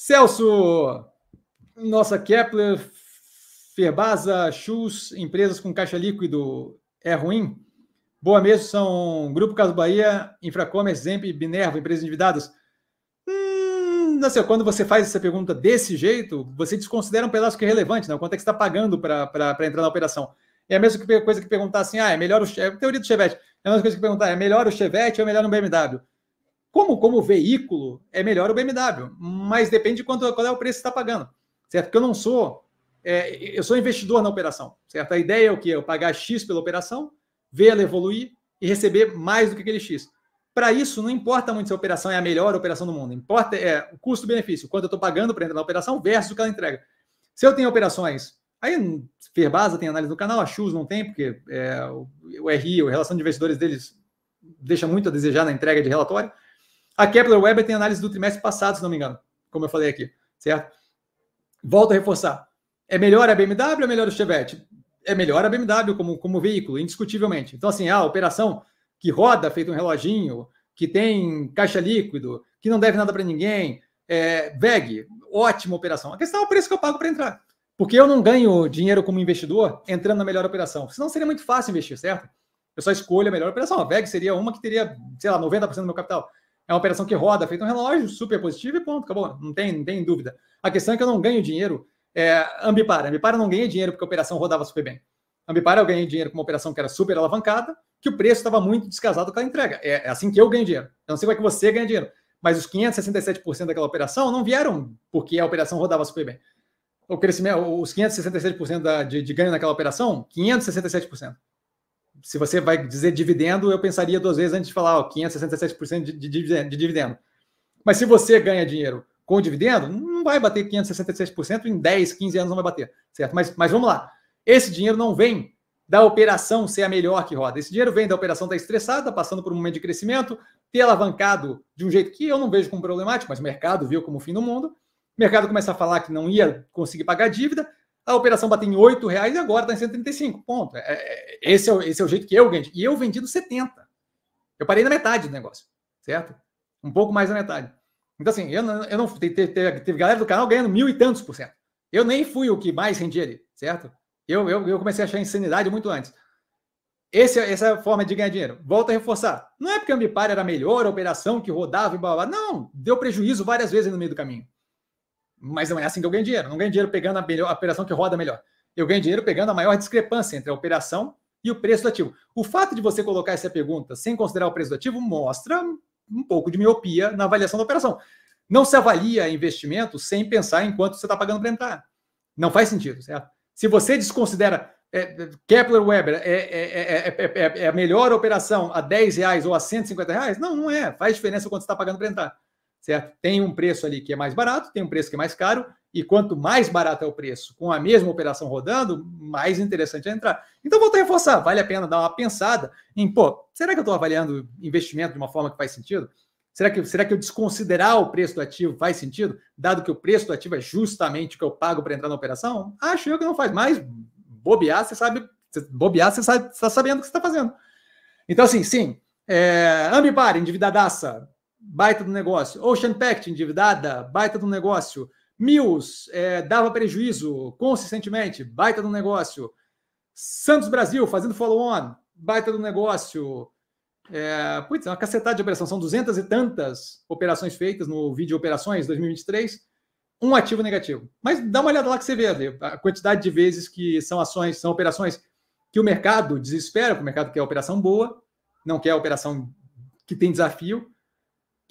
Celso, nossa Kepler, Ferbasa, Schultz, empresas com caixa líquido, é ruim? Boa mesmo são Grupo Caso Bahia, Infracommerce, Zemp, Binervo, empresas endividadas. Hum, não sei, quando você faz essa pergunta desse jeito, você desconsidera um pedaço que é relevante, né? O quanto é que você está pagando para entrar na operação? É a mesma coisa que perguntar assim, ah, é melhor o... É a teoria do Chevette. É a mesma coisa que perguntar, é melhor o Chevette ou é melhor um BMW? Como, como veículo, é melhor o BMW, mas depende de quanto, qual é o preço que está pagando, certo? Porque eu não sou, é, eu sou investidor na operação, certo? A ideia é o que? Eu pagar X pela operação, ver ela evoluir e receber mais do que aquele X. Para isso, não importa muito se a operação é a melhor operação do mundo, importa é o custo-benefício, quanto eu estou pagando para entrar na operação versus o que ela entrega. Se eu tenho operações, aí hum, Ferbasa tem análise do canal, a Chus não tem, porque é, o, o RI, a relação de investidores deles, deixa muito a desejar na entrega de relatório. A Kepler Weber tem análise do trimestre passado, se não me engano, como eu falei aqui, certo? Volto a reforçar. É melhor a BMW ou é melhor o Chevette? É melhor a BMW como, como veículo, indiscutivelmente. Então, assim, a operação que roda feito um reloginho, que tem caixa líquido, que não deve nada para ninguém, é, VEG, ótima operação. A questão é o preço que eu pago para entrar. Porque eu não ganho dinheiro como investidor entrando na melhor operação. Senão seria muito fácil investir, certo? Eu só escolho a melhor operação. A VEG seria uma que teria, sei lá, 90% do meu capital. É uma operação que roda, feito um relógio, super positivo e ponto, acabou. Não tem, não tem dúvida. A questão é que eu não ganho dinheiro é, para, Ambipar eu não ganhei dinheiro porque a operação rodava super bem. para eu ganhei dinheiro com uma operação que era super alavancada, que o preço estava muito descasado com a entrega. É, é, assim que eu ganho dinheiro. Eu não sei como é que você ganha dinheiro, mas os 567% daquela operação não vieram porque a operação rodava super bem. O crescimento, os 567% da, de, de ganho naquela operação, 567% se você vai dizer dividendo, eu pensaria duas vezes antes de falar ó, 567% de, de, de dividendo. Mas se você ganha dinheiro com dividendo, não vai bater 566% em 10, 15 anos não vai bater, certo? Mas, mas vamos lá. Esse dinheiro não vem da operação ser a melhor que roda. Esse dinheiro vem da operação estar estressada, passando por um momento de crescimento, ter alavancado de um jeito que eu não vejo como problemático, mas o mercado viu como o fim do mundo. O mercado começa a falar que não ia conseguir pagar a dívida, a operação bateu em R$ reais e agora está em 135. Ponto. É, é, é, esse, é, o, esse é o jeito que eu vendi. E eu vendi dos 70. Eu parei na metade do negócio, certo? Um pouco mais da metade. Então, assim, eu não. Eu não teve, teve, teve galera do canal ganhando mil e tantos por cento. Eu nem fui o que mais rendia ali, certo? Eu, eu, eu comecei a achar insanidade muito antes. Esse, essa é a forma de ganhar dinheiro. Volto a reforçar. Não é porque a Ambipar era a melhor operação que rodava e blá, blá, blá. Não, deu prejuízo várias vezes no meio do caminho. Mas não é assim que eu ganho dinheiro. Eu não ganho dinheiro pegando a, melhor, a operação que roda melhor. Eu ganho dinheiro pegando a maior discrepância entre a operação e o preço do ativo. O fato de você colocar essa pergunta sem considerar o preço do ativo mostra um pouco de miopia na avaliação da operação. Não se avalia investimento sem pensar em quanto você está pagando para entrar. Não faz sentido, certo? Se você desconsidera é, Kepler Weber é, é, é, a melhor operação a 10 reais ou a 150 reais, não, não é. Faz diferença quanto você está pagando para entrar certo? Tem um preço ali que é mais barato, tem um preço que é mais caro, e quanto mais barato é o preço com a mesma operação rodando, mais interessante é entrar. Então, vou a reforçar, vale a pena dar uma pensada em, pô, será que eu estou avaliando investimento de uma forma que faz sentido? Será que, será que eu desconsiderar o preço do ativo faz sentido, dado que o preço do ativo é justamente o que eu pago para entrar na operação? Acho eu que não faz mais. Bobear, você sabe. Bobear, você está sabendo o que você está fazendo. Então, assim, sim. É, Ambipar, endividadaça baita do negócio. Ocean Pact, endividada, baita do negócio. Mills, é, dava prejuízo consistentemente, baita do negócio. Santos Brasil, fazendo follow-on, baita do negócio. É, putz, é uma cacetada de operação. São duzentas e tantas operações feitas no vídeo Operações 2023. Um ativo negativo. Mas dá uma olhada lá que você vê ali, a quantidade de vezes que são ações, são operações que o mercado desespera, porque o mercado quer operação boa, não quer operação que tem desafio.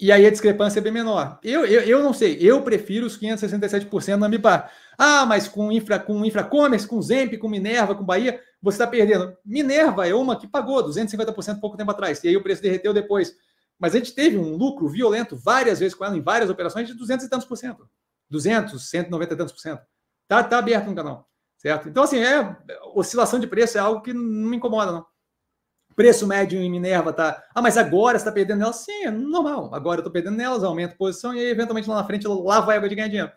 E aí a discrepância é bem menor. Eu, eu, eu não sei, eu prefiro os 567% na MIPA. Ah, mas com infra com infracommerce, com Zemp, com Minerva, com Bahia, você está perdendo. Minerva é uma que pagou 250% pouco tempo atrás, e aí o preço derreteu depois. Mas a gente teve um lucro violento várias vezes com ela, em várias operações, de 200 e tantos por cento. 200, 190 e tantos por cento. Tá, tá aberto no canal, certo? Então, assim, é, oscilação de preço é algo que não me incomoda, não preço médio em Minerva tá. Ah, mas agora está perdendo nelas? Sim, é normal. Agora eu estou perdendo nelas, aumento posição e aí, eventualmente lá na frente lá vai a de ganhar dinheiro.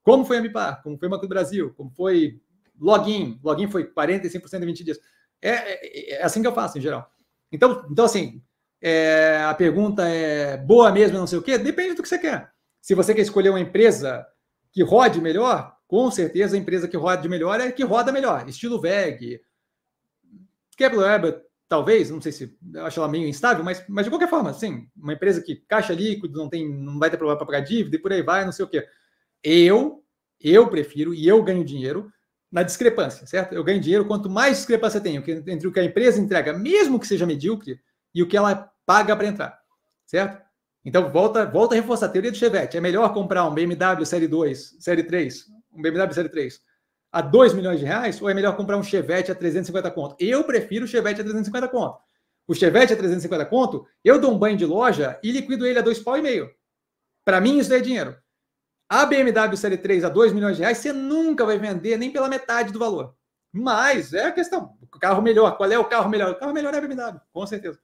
Como foi a Mipar? Como foi o Banco do Brasil? Como foi login? Login foi 45% em 20 dias. É, é, é, é, assim que eu faço em geral. Então, então assim, é, a pergunta é boa mesmo, não sei o quê? Depende do que você quer. Se você quer escolher uma empresa que rode melhor, com certeza a empresa que roda melhor é que roda melhor. Estilo VEG, Kepler Weber talvez, não sei se acho ela meio instável, mas, mas de qualquer forma, assim, uma empresa que caixa líquido, não tem, não vai ter problema para pagar dívida e por aí vai, não sei o quê. Eu, eu prefiro e eu ganho dinheiro na discrepância, certo? Eu ganho dinheiro quanto mais discrepância tem entre o que a empresa entrega, mesmo que seja medíocre, e o que ela paga para entrar, certo? Então, volta, volta a reforçar a teoria do Chevette. É melhor comprar um BMW Série 2, Série 3, um BMW Série 3, a 2 milhões de reais ou é melhor comprar um Chevette a 350 conto? Eu prefiro o Chevette a 350 conto. O Chevette a 350 conto, eu dou um banho de loja e liquido ele a dois pau e meio. Para mim, isso daí é dinheiro. A BMW Série 3 a 2 milhões de reais, você nunca vai vender nem pela metade do valor. Mas é a questão. O carro melhor. Qual é o carro melhor? O carro melhor é a BMW, com certeza.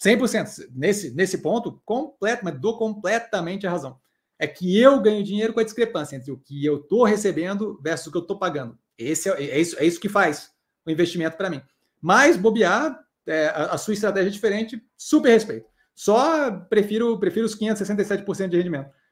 100%. Nesse, nesse ponto, completo, mas dou completamente a razão é que eu ganho dinheiro com a discrepância entre o que eu estou recebendo versus o que eu estou pagando. Esse é, é, isso, é isso que faz o investimento para mim. Mas bobear, é, a, a, sua estratégia é diferente, super respeito. Só prefiro, prefiro os 567% de rendimento.